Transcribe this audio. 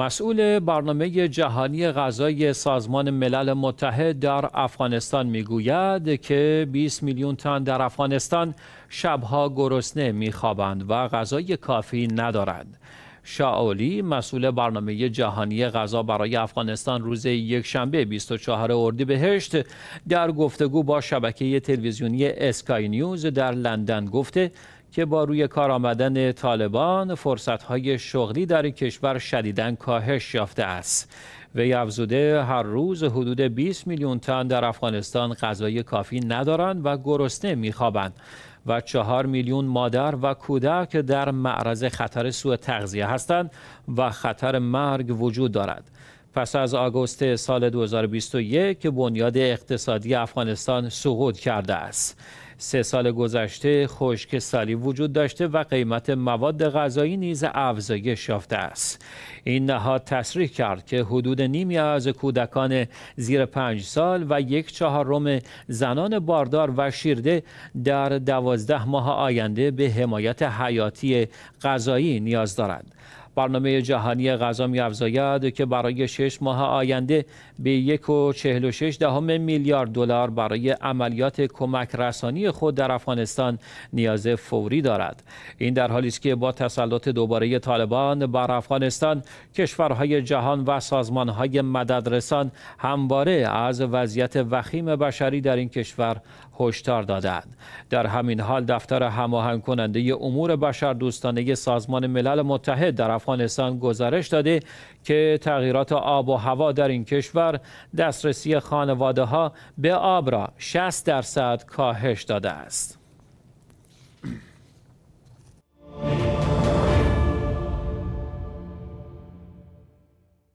مسئول برنامه جهانی غذای سازمان ملل متحد در افغانستان میگوید که 20 میلیون تن در افغانستان شبها گرسنه میخوابند و غذای کافی ندارند. شاولی مسئول برنامه جهانی غذا برای افغانستان روز یکشنبه 24 اردیبهشت در گفتگو با شبکه تلویزیونی اسکای نیوز در لندن گفته که با روی کار آمدن طالبان های شغلی در این کشور شدیداً کاهش یافته است. و افزوده هر روز حدود 20 میلیون تن در افغانستان غذای کافی ندارند و گرسنه میخوابند و چهار میلیون مادر و کودک در معرض خطر سوء تغذیه هستند و خطر مرگ وجود دارد. پس از آگوست سال 2021 که بنیاد اقتصادی افغانستان سقوط کرده است. سه سال گذشته خشک سالی وجود داشته و قیمت مواد غذایی نیز افزایش یافته است این نهاد تصریح کرد که حدود نیمی از کودکان زیر پنج سال و یک چهارم زنان باردار و شیرده در دوازده ماه آینده به حمایت حیاتی غذایی نیاز دارند برنامه جهانی غذا میافزاید که برای شش ماه آینده به یک و چهل و شش دهم میلیارد دلار برای عملیات کمک رسانی خود در افغانستان نیاز فوری دارد این در حالی است که با تسلط دوباره طالبان بر افغانستان کشورهای جهان و سازمانهای مددرسان همواره از وضعیت وخیم بشری در این کشور هشدار دادند در همین حال دفتر هماهنگ کننده امور بشر دوستانه سازمان ملل متحد در افغانستان گزارش داده که تغییرات آب و هوا در این کشور دسترسی خانواده ها به آب را 60 درصد کاهش داده است